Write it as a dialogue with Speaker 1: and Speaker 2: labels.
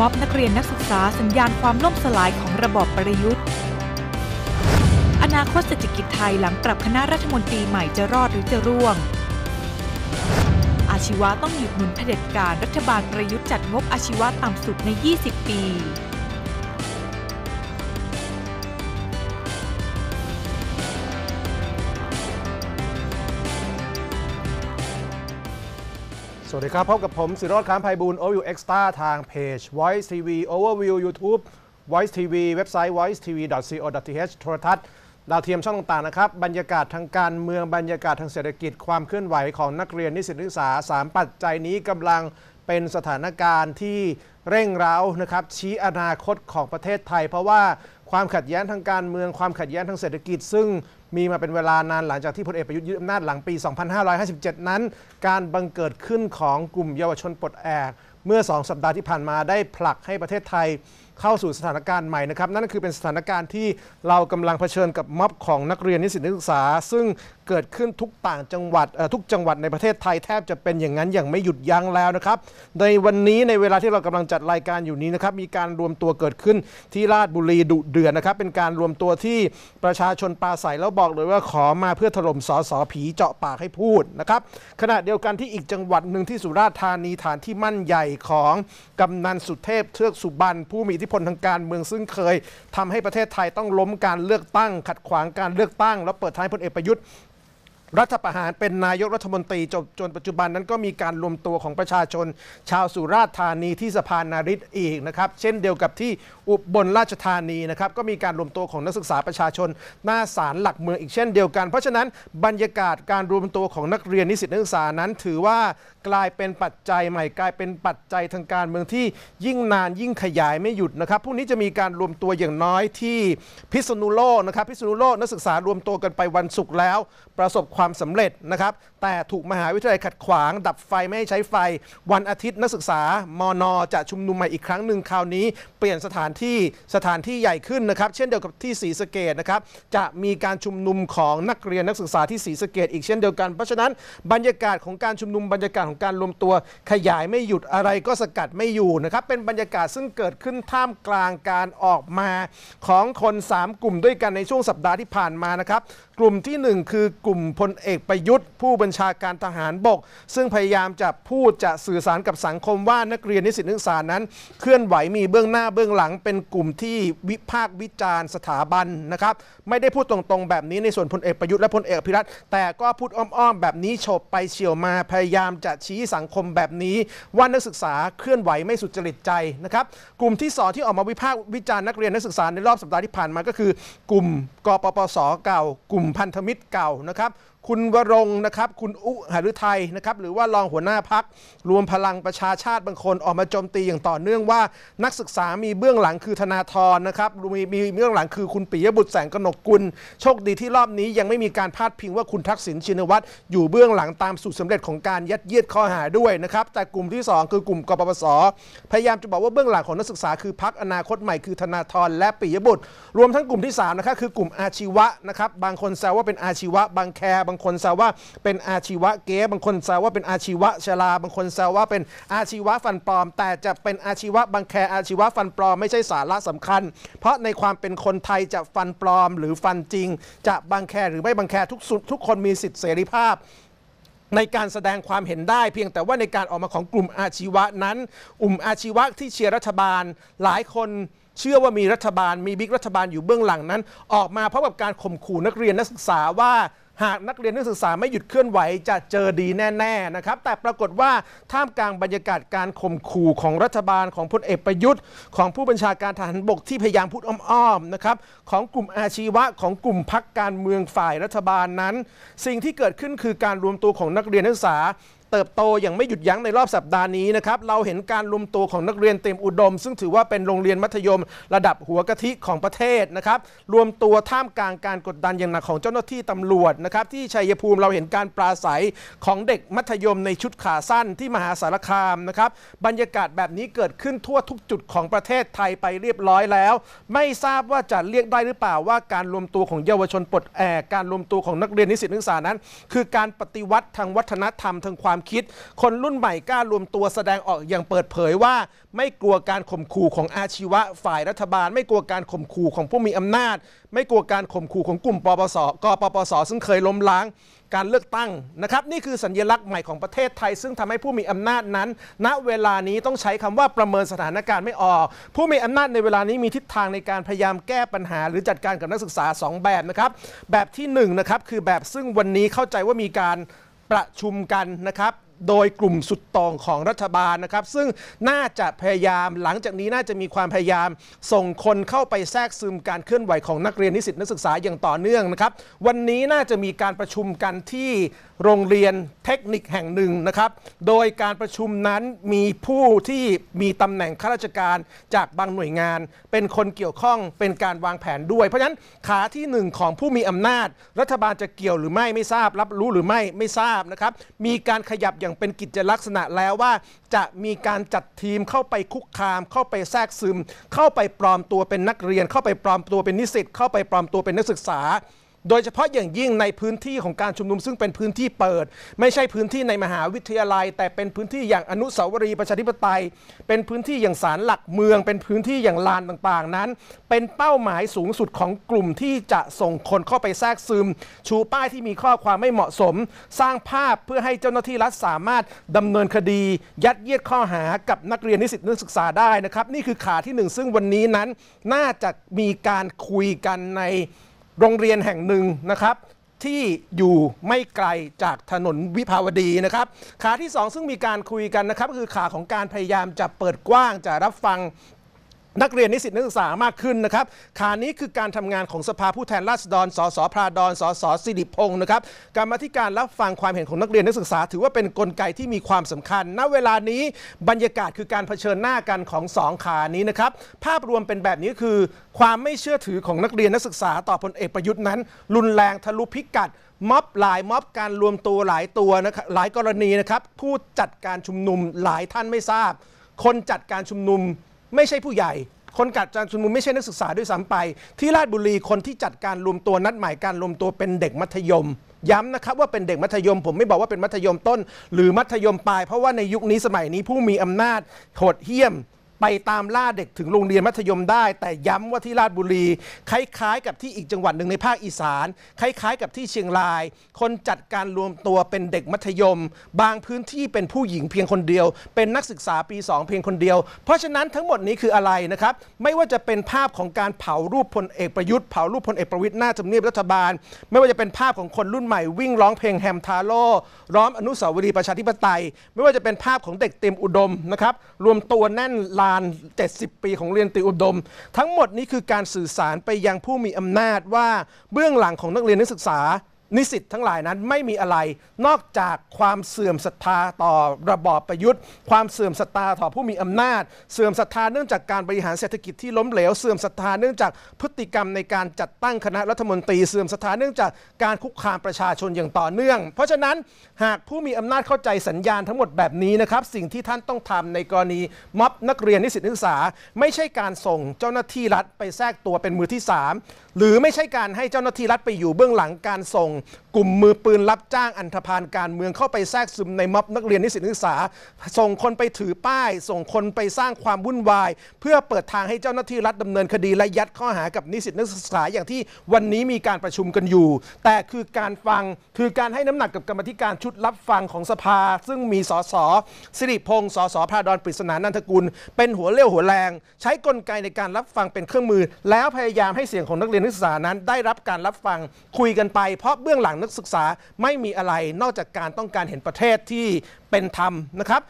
Speaker 1: ม็อบนักเรียนนักศึกษาสัญญาณความล่มสลายของระบอบประยุทธ์ อนาคตเศรษฐกิจไทยหลังปรับคณะรัฐมนตรีใหม่จะรอดหรือจะร่วง อาชีวะต้องหยุดหนุนเผด็จการรัฐบาลประยุทธ์จัดงบอาชีวะต่ำสุดใน 20 ปีวัสดีครับ พบกับผมสิโรธค้ามไพบูล OU Extra ทางเพจ Voice TV Overview YouTube Voice TV เว็บไซต์ voice tv co th โทรทัศน์ดาวเทียมช่องต่างๆ นะครับ บรรยากาศทางการเมืองบรรยากาศทางเศรษฐกิจความเคลื่อนไหวของนักเรียน นิสิตนักศึกษา3ปัจจัยนี้กำลังเป็นสถานการณ์ที่เร่งร้านะครับ ชี้อนาคตของประเทศไทย เพราะว่าความขัดแย้งทางการเมือง ความขัดแย้งทางเศรษฐกิจ ซึ่งมีมาเป็นเวลานานหลังจากที่พลเอกประยุทธ์ยึดอำนาจหลังปี 2557 นั้น การบังเกิดขึ้นของกลุ่มเยาวชนปลดแอกเมื่อ 2 สัปดาห์ที่ผ่านมาได้ผลักให้ประเทศไทยเข้าสู่สถานการณ์ใหม่นะครับ นั่นคือเป็นสถานการณ์ที่เรากำลังเผชิญกับม็อบของนักเรียนนิสิตนักศึกษา ซึ่งเกิดขึ้นทุกต่างจังหวัดทุกจังหวัดในประเทศไทยแทบจะเป็นอย่างนั้นอย่างไม่หยุดยั้งแล้วนะครับ ในวันนี้ในเวลาที่เรากำลังจัดรายการอยู่นี้นะครับ มีการรวมตัวเกิดขึ้นที่ราชบุรีดุเดือนนะครับ เป็นการรวมตัวที่ประชาชนปราศัยแล้วบอกเลยว่าขอมาเพื่อถล่มสอสอผีเจาะปากให้พูดนะครับขณะเดียวกันที่อีกจังหวัดหนึ่งที่สุราษฎร์ธานีฐานที่มั่นใหญ่ของกำนันสุเทพ เทือกสุบรรณผู้มีอิทธิพลทางการเมืองซึ่งเคย ทำให้ประเทศไทยต้องล้มการเลือกตั้ง ขัดขวางการเลือกตั้งแล้วเปิดท้ายพลเอกประยุทธ์รัฐประหาร เป็นนายกรัฐมนตรีจบจนปัจจุบันนั้นก็มีการรวมตัวของประชาชน ชาวสุราษฎร์ธานีที่สะพานนาริตอีกนะครับเช่นเดียวกับที่อุบลราชธานีนะครับก็มีการรวมตัวของนักศึกษาประชาชนหน้าศาลหลักเมือง อีกเช่นเดียวกัน เพราะฉะนั้นบรรยากาศการรวมตัวของนักเรียนนิสิตนักศึกษานั้นถือว่ากลายเป็นปัจจัยใหม่ กลายเป็นปัจจัยทางการเมืองที่ยิ่งนานยิ่งขยายไม่หยุดนะครับพรุ่งนี้จะมีการรวมตัวอย่างน้อยที่พิษณุโลกนะครับพิษณุโลกนักศึกษารวมตัวกันไปวันศุกร์แล้ว ประสบความสำเร็จนะครับ แต่ถูกมหาวิทยาลัยขัดขวาง ดับไฟไม่ให้ใช้ไฟ วันอาทิตย์นักศึกษามอนอ จะชุมนุมใหม่อีกครั้งหนึ่งคราวนี้เปลี่ยนสถานที่สถานที่ใหญ่ขึ้นนะครับ เช่นเดียวกับที่ศรีสะเกดนะครับ จะมีการชุมนุมของนักเรียนนักศึกษาที่ศรีสะเกดอีกเช่นเดียวกันเพราะฉะนั้นบรรยากาศของการชุมนุมบรรยากาศของการรวมตัวขยายไม่หยุดอะไรก็สกัดไม่อยู่นะครับเป็นบรรยากาศซึ่งเกิดขึ้นท่ามกลางการออกมา ของคน3กลุ่มด้วยกันในช่วงสัปดาห์ที่ผ่านมานะครับกลุ่มที่ 1 คือกลุ่มพลเอกประยุทธ์ ผู้บัญชาการทหารบก ซึ่งพยายามจะพูดจะสื่อสารกับสังคมว่านักเรียนนิสิตนักศึกษานั้นเคลื่อนไหวมีเบื้องหน้าเบื้องหลัง เป็นกลุ่มที่วิพากษ์วิจารณ์สถาบันนะครับไม่ได้พูดตรงๆแบบนี้ในส่วนพลเอกประยุทธ์และพลเอกพิรัตแต่ก็พูดอ้อมๆแบบนี้โฉบไปเฉียวมาพยายามจะชี้สังคมแบบนี้ว่านักศึกษาเคลื่อนไหวไม่สุจริตใจนะครับกลุ่มที่สองที่ออกมาวิพากษ์วิจารณ์นักเรียนนักศึกษาในรอบสัปดาห์ที่ผ่านมาก็คือ กลุ่มกปปสเก่ากลุ่มมพันธมิตรเก่านะครับคุณวรงนะครับ คุณอุหฤทัยนะครับ หรือว่ารองหัวหน้าพักรวมพลังประชาชาติบางคนออกมาโจมตีอย่างต่อเนื่องว่า นักศึกษามีเบื้องหลังคือธนาธรนะครับ มีมีเบื้องหลังคือคุณปิยบุตรแสงกนกกุลโชคดีที่รอบนี้ยังไม่มีการพาดพิงว่าคุณทักษิณชินวัตรอยู่เบื้องหลังตามสูตรสาเร็จของการยัดเยียดข้อหาด้วยนะครับแต่กลุ่มที่ 2 คือกลุ่มกปปสพยายามจะบอกว่าเบื้องหลังของนักศึกษาคือพักอนาคตใหม่คือ ธนาธรและปิยบุตร รวมทั้งกลุ่มที่3นะครับคือกลุ่มอาชีวะนะครับบางคนแซวว่าเป็นอาชีวะบางแคบางางคนแซวว่าเป็นอาชีวะเก๊บางคนแซวว่าเป็นอาชีวะชลา บางคนแซวว่าเป็นอาชีวะฟันปลอม แต่จะเป็นอาชีวะบางแคอาชีวะฟันปลอมไม่ใช่สาระสำคัญ เพราะในความเป็นคนไทย จะ ฟันปลอม หรือฟันจริงจะบางแคหรือไม่บางแคทุกสุดทุกคนมีสิทธิเสรีภาพ ในการแสดงความเห็นได้ เพียงแต่ว่าในการออกมาของกลุ่มอาชีวะนั้นกลุ่มอาชีวะที่เชียร์รัฐบาลหลายคนเชื่อว่ามีรัฐบาล มีบิ๊กรัฐบาลอยู่เบื้องหลังนั้น ออกมาเพราะกับการข่มขู่นักเรียนนักศึกษาว่าหากนักเรียนนักศึกษาไม่หยุดเคลื่อนไหวจะเจอดีแน่ๆนะครับแต่ปรากฏว่าท่ามกลางบรรยากาศการข่มขู่ของรัฐบาลของพลเอกประยุทธ์ของผู้บัญชาการทหารบกที่พยายามพูดอ้อมๆนะครับของกลุ่มอาชีวะของกลุ่มพักการเมืองฝ่ายรัฐบาลนั้น สิ่งที่เกิดขึ้นคือการรวมตัวของนักเรียนนักศึกษาเติบโตอย่างไม่หยุดยั้งในรอบสัปดาห์นี้นะครับ เราเห็นการรวมตัวของนักเรียนเตรียมอุดม ซึ่งถือว่าเป็นโรงเรียนมัธยม ระดับหัวกะทิของประเทศนะครับ รวมตัวท่ามกลางการกดดันอย่างหนักของเจ้าหน้าที่ตำรวจนะครับที่ชัยภูมิเราเห็นการปราศัยของเด็กมัธยมในชุดขาสั้นที่มหาสารคามนะครับ บรรยากาศแบบนี้เกิดขึ้นทั่วทุกจุดของประเทศไทยไปเรียบร้อยแล้ว ไม่ทราบว่าจะเรียกได้หรือเปล่าว่าการรวมตัวของเยาวชนปลดแอกการรวมตัวของนักเรียนนิสิตนักศึกษานั้น คือการปฏิวัติทางวัฒนธรรมทางความความคิด คนรุ่นใหม่กล้ารวมตัวแสดงออกอย่างเปิดเผยว่า ไม่กลัวการข่มขู่ของอาชีวะ ฝ่ายรัฐบาล ไม่กลัวการข่มขู่ของผู้มีอำนาจ ไม่กลัวการข่มขู่ของกลุ่ม ปปส กปปส ซึ่งเคยล้มล้างการเลือกตั้งนะครับนี่คือสัญญลักษณ์ใหม่ของประเทศไทยซึ่งทำให้ผู้มีอำนาจนั้น ณเวลานี้ต้องใช้คำว่าประเมินสถานการณ์ไม่ออก ผู้มีอำนาจในเวลานี้มีทิศทางในการพยายามแก้ปัญหา หรือจัดการกับนักศึกษา2แบบนะครับ แบบที่1นะครับคือแบบซึ่งวันนี้เข้าใจว่ามีการประชุมกันนะครับโดยกลุ่มสุดตองของรัฐบาลนะครับซึ่งน่าจะพยายาม หลังจากนี้น่าจะมีความพยายาม ส่งคนเข้าไปแทรกซึมการเคลื่อนไหวของนักเรียนนิสิตนักศึกษาอย่างต่อเนื่องนะครับ วันนี้น่าจะมีการประชุมกันที่โรงเรียนเทคนิคแห่งหนึ่งนะครับ โดยการประชุมนั้นมีผู้ที่มีตำแหน่งข้าราชการจากบางหน่วยงาน เป็นคนเกี่ยวข้องเป็นการวางแผนด้วย เพราะฉะนั้นขาที่1ของผู้มีอำนาจ รัฐบาลจะเกี่ยวหรือไม่ไม่ทราบ รับรู้หรือไม่ไม่ทราบนะครับมีการขยับอย่างเป็นกิจลักษณะแล้วว่า จะมีการจัดทีมเข้าไปคุกคาม เข้าไปแทรกซึม เข้าไปปลอมตัวเป็นนักเรียน เข้าไปปลอมตัวเป็นนิสิตเข้าไปปลอมตัวเป็นนักศึกษาโดยเฉพาะอย่างยิ่งในพื้นที่ของการชุมนุมซึ่งเป็นพื้นที่เปิด ไม่ใช่พื้นที่ในมหาวิทยาลัย แต่เป็นพื้นที่อย่างอนุสาวรีย์ประชาธิปไตย เป็นพื้นที่อย่างศาลหลักเมือง เป็นพื้นที่อย่างลานต่างๆนั้น เป็นเป้าหมายสูงสุดของกลุ่มที่จะส่งคนเข้าไปแทรกซึม ชูป้ายที่มีข้อความไม่เหมาะสม สร้างภาพเพื่อให้เจ้าหน้าที่รัฐสามารถดำเนินคดี ยัดเยียดข้อหากับนักเรียนนิสิตนักศึกษาได้นะครับ นี่คือขาที่1ซึ่งวันนี้นั้น น่าจะมีการคุยกันในโรงเรียนแห่งหนึ่งนะครับ ที่อยู่ไม่ไกลจากถนนวิภาวดีนะครับ ขาที่ 2 ซึ่งมีการคุยกันนะครับคือขาของการพยายามจะเปิดกว้างจะรับฟังนักเรียนนิสิตนักศึกษามากขึ้นนะครับคานี้คือการทำงานของสภาผู้แทนราษฎร สส พราดอนสส สิริพงศ์นะครับการมาธิการรับฟังความเห็นของนักเรียนนักศึกษา ถือว่าเป็นนกลไกที่มีความสำคัญ ณ เวลานี้บรรยากาศคือการเผชิญหน้ากันของ2ขานี้นะครับ ภาพรวมเป็นแบบนี้คือความไม่เชื่อถือของนักเรียนนักศึกษาต่อพลเอกประยุทธ์นั้นรุนแรงทะลุพิกัด ม็อบหลายม็อบการรวมตัวหลายตัวนะครับหลายกรณีนะครับผู้จัดการชุมนุมหลายท่านไม่ทราบคนจัดการชุมนุมไม่ใช่ผู้ใหญ่ คนกัดจารชุนมุมไม่ใช่นักศึกษาด้วยซ้ำไป ที่ราชบุรีคนที่จัดการรวมตัวนัดหมายการรวมตัวเป็นเด็กมัธยม ย้ำนะครับว่าเป็นเด็กมัธยม ผมไม่บอกว่าเป็นมัธยมต้น หรือมัธยมปลาย เพราะว่าในยุคนี้สมัยนี้ผู้มีอำนาจโหดเหี้ยมไปตามล่าเด็กถึงโรงเรียนมัธยมได้ แต่ย้ำว่าที่ราชบุรี คล้ายๆกับที่อีกจังหวัดหนึ่งในภาคอีสาน คล้ายๆกับที่เชียงราย คนจัดการรวมตัวเป็นเด็กมัธยม บางพื้นที่เป็นผู้หญิงเพียงคนเดียว เป็นนักศึกษาปี 2 เพียงคนเดียว เพราะฉะนั้นทั้งหมดนี้คืออะไรนะครับไม่ว่าจะเป็นภาพของการเผารูปพลเอกประยุทธ์เผารูปพลเอกประวิตยหน้าจำเนียบรัฐบาล ไม่ว่าจะเป็นภาพของคนรุ่นใหม่วิ่งร้องเพลงแฮมทาโร่ร้อมอนุสาวรีย์ประชาธิปไตย ไม่ว่าจะเป็นภาพของเด็กเต็มอุดมนะครับรวมตัวแน่นลาล70 ปีของเรียนติอุดม ทั้งหมดนี้คือการสื่อสารไปยังผู้มีอำนาจว่าเบื้องหลังของนักเรียนนักศึกษานิสิตทั้งหลายนั้นไม่มีอะไรนอกจากความเสื่อมศรัทธาต่อระบอบประยุทธ์ ความเสื่อมศรัทธาต่อผู้มีอำนาจเสื่อมศรัทธาเนื่องจากการบริหารเศรษฐกิจที่ล้มเหลว เสื่อมศรัทธาเนื่องจากพฤติกรรมในการจัดตั้งคณะรัฐมนตรีเสื่อมศรัทธาเนื่องจากการคุกคามประชาชนอย่างต่อเนื่อง เพราะฉะนั้นหากผู้มีอำนาจเข้าใจสัญญาณทั้งหมดแบบนี้นะครับสิ่งที่ท่านต้องทำในกรณีม็อบนักเรียนนิสิตนักศึกษา ไม่ใช่การส่งเจ้าหน้าที่รัฐไปแทรกตัวเป็นมือที่ 3 หรือไม่ใช่การให้เจ้าหน้าที่รัฐไปอยู่เบื้องหลังการส่งกลุ่มมือปืนรับจ้างอันธพาลการเมืองเข้าไปแทรกซึมในม็อบนักเรียนนิสิตนักศึกษา ส่งคนไปถือป้าย ส่งคนไปสร้างความวุ่นวาย เพื่อเปิดทางให้เจ้าหน้าที่รัฐดำเนินคดีและยัดข้อหากับนิสิตนักศึกษาอย่างที่วันนี้มีการประชุมกันอยู่ แต่คือการฟังคือการให้น้ำหนักกับกรรมธิการชุดรับฟังของสภา ซึ่งมีสสสิริพงศ์สสพาดอนปริศนานันทกุล เป็นหัวเลี้ยวหัวแรง ใช้กลไกในการรับฟังเป็นเครื่องมือ แล้วพยายามให้เสียงของนักเรียนนักศึกษานั้น ได้รับการรับฟังคุยกันไปเพราะเบื้องหลังนักศึกษาไม่มีอะไรนอกจากการต้องการเห็นประเทศที่เป็นธรรมนะครับ